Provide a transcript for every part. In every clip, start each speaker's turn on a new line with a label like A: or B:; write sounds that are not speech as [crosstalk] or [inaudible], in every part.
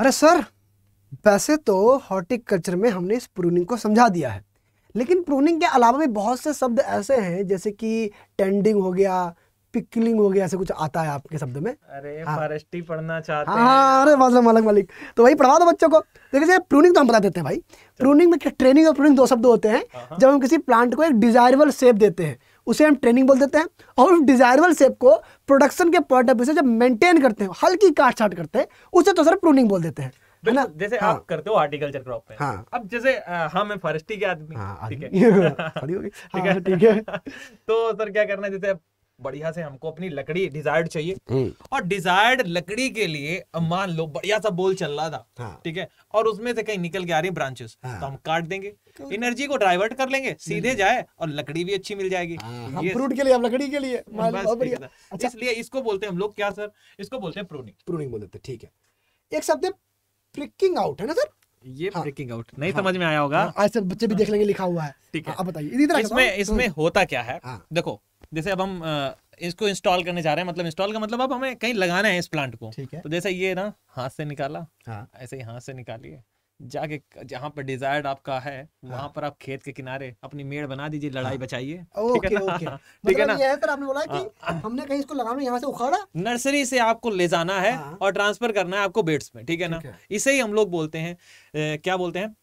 A: अरे सर वैसे तो हॉर्टिकल्चर में हमने इस प्रूनिंग को समझा दिया है लेकिन प्रूनिंग के अलावा भी बहुत से शब्द ऐसे हैं जैसे कि टेंडिंग हो गया पिकलिंग हो गया ऐसे कुछ आता है आपके शब्द में
B: अरे हाँ। फॉरेस्ट्री पढ़ना चाहते हाँ, हाँ हैं
A: हाँ अरे माजरा मालक मालिक तो वही पढ़वा दो बच्चों को देखिए प्रूनिंग तो हम बता देते हैं भाई प्रूनिंग में ट्रेनिंग और प्रूनिंग दो शब्द होते हैं हाँ, हाँ। जब हम किसी प्लांट को एक डिजायरेबल शेप देते हैं उसे हम ट्रेनिंग बोल देते हैं और उस डिजायरेबल शेप को प्रोडक्शन के पॉइंट ऑफ व्यू से जब मेंटेन करते हैं हल्की काट छाट करते हैं उसे तो सर प्रूनिंग बोल देते हैं
B: जैसे हाँ, आप करते हो हार्टिकल्चर क्रॉप पे हाँ, अब जैसे हम हैं फॉरेस्ट्री के आदमी ठीक हाँ, है ठीक है [laughs] [laughs] हाँ, [laughs] तो सर क्या करना है जैसे बढ़िया से हमको अपनी लकड़ी डिजायर्ड चाहिए हम्म। और डिजायर्ड लकड़ी के लिए मान लो बढ़िया सा बोल चल रहा था हाँ। ठीक हाँ। है और उसमें से कहीं निकल के आ रही ब्रांचेस तो हाँ। तो हम काट देंगे एनर्जी को डाइवर्ट कर लेंगे सीधे हम्म। जाए और लकड़ी भी अच्छी मिल जाएगी हाँ, हम फ्रूट के लिए हम लकड़ी के लिए अच्छा। इसलिए इसको बोलते हैं हम लोग क्या सर इसको बोलते हैं प्रूनिंग प्रूनिंग बोल देते ठीक है एक शब्द है प्रिकिंग आउट है ना सर ये हाँ, आउट नहीं हाँ, समझ में आया होगा हाँ,
A: आज सर बच्चे भी देख लेंगे लिखा हुआ है ठीक है हाँ, आप बताइए इसमें इसमें
B: हम्म। होता क्या है देखो जैसे अब हम इसको इंस्टॉल करने जा रहे हैं मतलब इंस्टॉल का मतलब अब हमें कहीं लगाना है इस प्लांट को ठीक है तो जैसे ये ना हाथ से निकाला हाँ ऐसे ही हाथ से निकालिए जाके जहाँ पर डिजायर्ड आपका है हाँ। वहाँ पर आप खेत के किनारे अपनी मेड़ बना दीजिए लड़ाई हाँ। बचाइए ठीक है ना हाँ। मतलब ठीक है ना ये है सर
A: आपने बोला कि हाँ। हमने कहीं इसको लगाना यहाँ से उखाड़ा
B: नर्सरी से आपको ले जाना है हाँ। और ट्रांसफर करना है आपको बेड्स में ठीक है ना इसे ही हम लोग बोलते हैं क्या बोलते हैं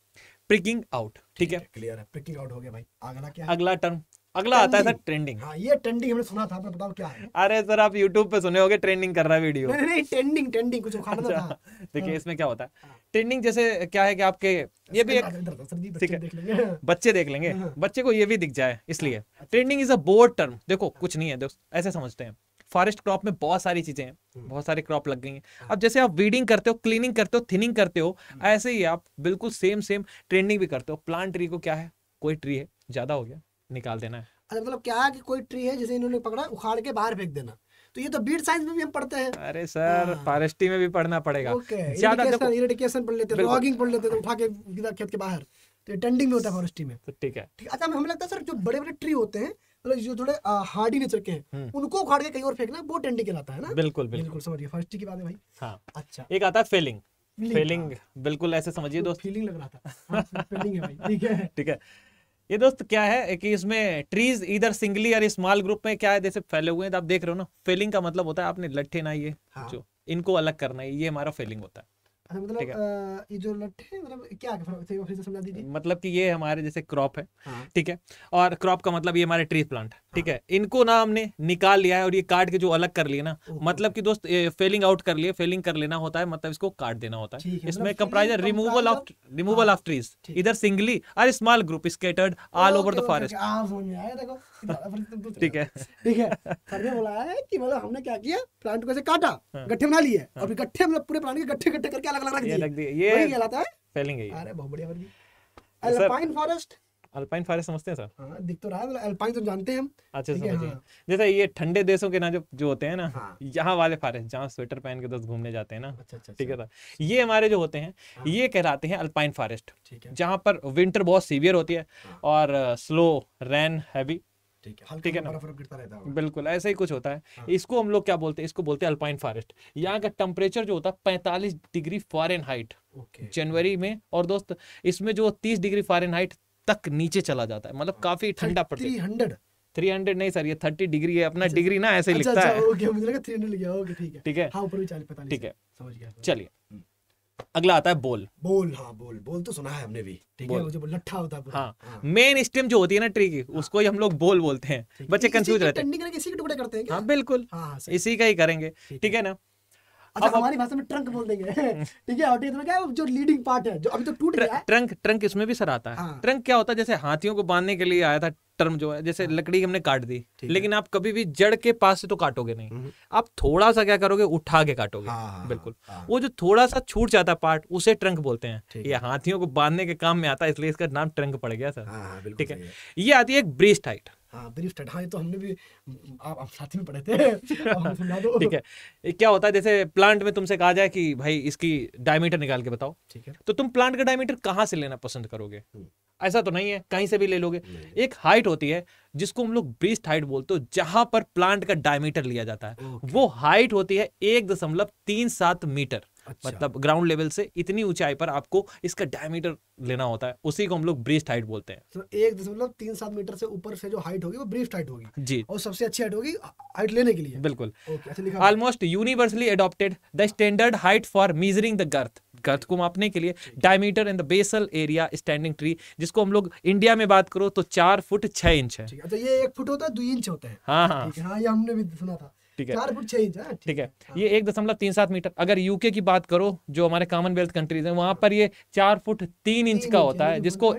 B: प्रिकिंग आउट ठीक है क्लियर है प्रिकिंग आउट हो गया भाई अगला क्या अगला टर्म अगला आता है सर ट्रेंडिंग
A: हाँ ये ट्रेंडिंग हमने सुना था बताओ क्या है
B: अरे सर आप यूट्यूब पे सुने होंगे ट्रेंडिंग कर रहा है वीडियो नहीं
A: नहीं ट्रेंडिंग ट्रेंडिंग कुछ खाना अच्छा, था
B: देखिए हाँ। इसमें क्या होता है ट्रेंडिंग हाँ। जैसे क्या है कि आपके ये भी एक ठीक है हाँ। बच्चे देख लेंगे बच्चे को ये भी दिख जाए इसलिए trending is a broad term देखो कुछ नहीं है दोस्त ऐसे समझते हैं फॉरेस्ट क्रॉप में बहुत सारी चीजें हैं बहुत सारे क्रॉप लग गई हैं अब जैसे आप वीडिंग करते हो क्लीनिंग करते हो थिनिंग करते हो ऐसे ही आप बिल्कुल सेम सेम ट्रेंडिंग भी करते हो प्लांट ट्री को क्या है कोई ट्री है ज्यादा हो गया निकाल देना है
A: अच्छा मतलब क्या कि कोई ट्री है जिसे इन्होंने पकड़ा उखाड़ के बाहर फेंक देना तो ये तो बीट साइंस में भी हम पढ़ते हैं
B: अरे सर फॉरेस्ट्री हाँ। में भी पढ़ना पड़ेगा ज्यादा
A: इरिगेशन पढ़ लेते लॉगिंग पढ़ लेते तो उठा के खेत के बाहर तो टंडिंग में होता है फॉरेस्ट्री में तो ठीक है ठीक अच्छा हमें लगता है सर जो बड़े बड़े ट्री होते हैं मतलब जो थोड़े हार्डी नेचर के हैं हम्म। उनको उखाड़ के कहीं और फेंकना वो टेंडिंग कहलाता है ना बिल्कुल बिल्कुल समझिए फॉरेस्ट्री की बात है भाई
B: हाँ अच्छा एक आता है फेलिंग फेलिंग हाँ। बिल्कुल ऐसे समझिए तो दोस्त फीलिंग लग रहा था फीलिंग हाँ, है भाई ठीक है [laughs] ठीक है ये दोस्त क्या है कि इसमें ट्रीज इधर सिंगली और स्मॉल ग्रुप में क्या है जैसे फैले हुए हैं तो आप देख रहे हो ना फेलिंग का मतलब होता है आपने लट्ठे ना ये हाँ। जो इनको अलग करना है ये हमारा फेलिंग होता है
A: अच्छा, मतलब ये मतलब, तो
B: मतलब कि ये हमारे जैसे क्रॉप है हाँ। ठीक है और क्रॉप का मतलब ये हमारे ट्री प्लांट ठीक है इनको ना हमने निकाल लिया है और ये काट के जो अलग कर लिए ना मतलब कि दोस्त फेलिंग आउट कर लिए फेलिंग कर लेना होता है मतलब इसको काट देना होता है इसमें comprise removal of removal of trees इधर सिंगली और small group scattered all over the forest
A: ठीक है ठीक है सर ने बोला है कि मतलब हमने क्या किया प्लांट को ऐसे काटा हाँ। गट्ठे बना लिए हाँ। और गट्ठे मतलब पूरे प्लांट के गट्ठे गट्ठे करके अलग अलग रख दिए ये कहलाता है
B: स्पेलिंग है अरे बहुत बढ़िया वर्गी अल्पाइन फॉरेस्ट अल्पाइन फॉरेस्ट समझते हैं सर हाँ,
A: दिख तो रहा है अल्पाइन मतलब तो जानते हैं हम
B: अच्छा समझिए हाँ। जैसे ये ठंडे देशों के ना जो जो होते हैं ना हाँ। यहाँ वाले फॉरेस्ट जहाँ स्वेटर पहन के दस घूमने जाते हैं ना अच्छा अच्छा ठीक है अच्छा। सर ये हमारे जो होते हैं हाँ। ये कहलाते हैं अल्पाइन फॉरेस्ट जहाँ पर विंटर बहुत सीवियर होती है हाँ। और स्लो रेन हैवी ठीक है ठीक है ना रहता बिल्कुल ऐसा ही कुछ होता है हाँ। इसको हम लोग क्या बोलते हैं इसको बोलते हैं अल्पाइन फॉरेस्ट यहाँ का टेम्परेचर जो होता है पैंतालीस डिग्री फॉरन हाइट जनवरी में और दोस्त इसमें जो तीस डिग्री फॉरन हाइट तक नीचे चला जाता है मतलब काफी ठंडा पड़ता है थ्री हंड्रेड नहीं सर ये थर्टी डिग्री है अपना अच्छा, डिग्री ना ऐसे अच्छा, लिखता अच्छा,
A: है ठीक है ठीक है हाँ,
B: चलिए अगला आता है बोल बोल
A: हाँ बोल बोल तो सुना है हमने भी ठीक है जो लट्ठा
B: होता है हाँ, मेन हाँ। स्टेम जो होती है ना ट्री की हाँ। उसको ही हम लोग बोल बोलते हैं बच्चे कंफ्यूज रहते
A: हैं इसी के टुकड़े करते हैं हाँ बिल्कुल हाँ,
B: हाँ इसी का ही करेंगे ठीक है ना अच्छा हमारी
A: भाषा में ट्रंक बोल देंगे [laughs] ठीक है और क्या जो लीडिंग पार्ट है जो अभी तो टूट गया है
B: ट्रंक ट्रंक इसमें भी सर आता है ट्रंक हाँ। क्या होता है जैसे हाथियों को बांधने के लिए आया था टर्म जो है जैसे हाँ। लकड़ी हमने काट दी लेकिन आप कभी भी जड़ के पास से तो काटोगे नहीं हम्म। आप थोड़ा सा क्या करोगे उठा के काटोगे हाँ, हाँ बिल्कुल हाँ, वो जो थोड़ा सा छूट जाता पार्ट उसे ट्रंक बोलते हैं ये हाथियों को बांधने के काम में आता है इसलिए इसका नाम ट्रंक पड़ गया सर हाँ, हाँ, ठीक है ये आती है एक ब्रिस्ट हाइट
A: हाँ हाँ तो हमने भी आप, साथ में पढ़े थे
B: [laughs] क्या होता है जैसे प्लांट में तुमसे कहा जाए कि भाई इसकी डायमीटर निकाल के बताओ ठीक है तो तुम प्लांट का डायमीटर कहाँ से लेना पसंद करोगे हम्म। ऐसा तो नहीं है कहीं से भी ले लोगे एक हाइट होती है जिसको हम लोग ब्रिस्ट हाइट बोलते हो जहां पर प्लांट का डायमीटर लिया जाता है वो हाइट होती है एक दशमलव तीन सात मीटर अच्छा। मतलब ग्राउंड लेवल से इतनी ऊंचाई पर आपको इसका डायमीटर लेना होता है उसी को हम लोग ब्रिस्ट हाइट बोलते हैं तो
A: एक दशमलव तीन सात मीटर से ऊपर से जो हाइट होगी वो ब्रिस्ट हाइट होगी जी और सबसे अच्छी हाइट
B: होगी हाइट लेने के लिए बिल्कुल almost universally adopted the standard height for measuring the girth girth को मापने के लिए diameter in the basal area standing tree जिसको हम लोग इंडिया में बात करो तो चार फुट छह इंच है
A: तो ये एक फुट होता है दो इंच होता हाँ, हाँ। है हाँ हाँ ये हमने भी सुना था हाँ, ठीक है
B: ठीक है ये एक दशमलव तीन सात मीटर अगर यूके की बात करो जो हमारे कॉमनवेल्थ कंट्रीज हैं वहां पर ये चार फुट तीन इंच का होता है जिसको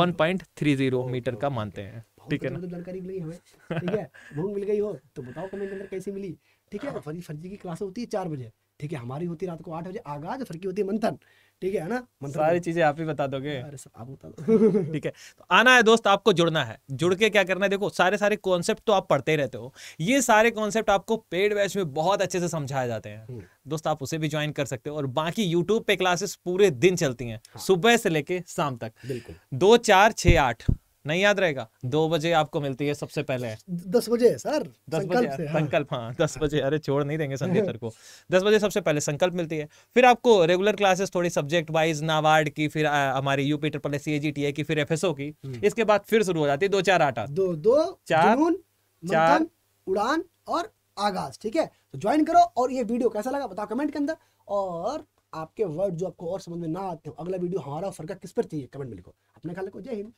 B: one point three zero metre का मानते हैं ठीक है ना
A: जानकारी मिली हमें ठीक है [laughs] भूख मिल गई हो तो बताओ कमेंट अंदर कैसे मिली ठीक है फर्जी की क्लास होती है चार बजे ठीक है हमारी होती रात को आठ बजे आगाज फिर की होती मंथन ठीक है ना मंथन सारी
B: चीजें आप ही बता दोगे अरे सब आप बता दो [laughs] ठीक है तो आना है दोस्त आपको जुड़ना है जुड़ के क्या करना है देखो सारे सारे कॉन्सेप्ट तो आप पढ़ते रहते हो ये सारे कॉन्सेप्ट आपको पेड बैच में बहुत अच्छे से समझाए जाते हैं हम्म। दोस्त आप उसे भी ज्वाइन कर सकते हो और बाकी यूट्यूब पे क्लासेस पूरे दिन चलती हैं हाँ। सुबह से लेके शाम तक बिल्कुल दो चार छः आठ नहीं याद रहेगा दो बजे आपको मिलती है सबसे पहले
A: दस बजे सर
B: दस बजे हाँ। संकल्प हाँ दस बजे अरे छोड़ नहीं देंगे संदीप [laughs] सर को दस बजे सबसे पहले संकल्प मिलती है फिर आपको रेगुलर क्लासेस थोड़ी सब्जेक्ट वाइज नावार्ड की फिर हमारी यूपी ट्रिपल सी ए की फिर एफ की हम्म। इसके बाद फिर शुरू हो जाती है दो चार आठ दो दो चार चार
A: उड़ान और आगाज ठीक है तो ज्वाइन करो और ये वीडियो कैसा लगा बताओ कमेंट के अंदर और आपके वर्ड जो आपको और समझ में ना आते हो अगला वीडियो हमारा फरका किस पर चाहिए कमेंट में लिखो अपने ख्याल को जय हिंद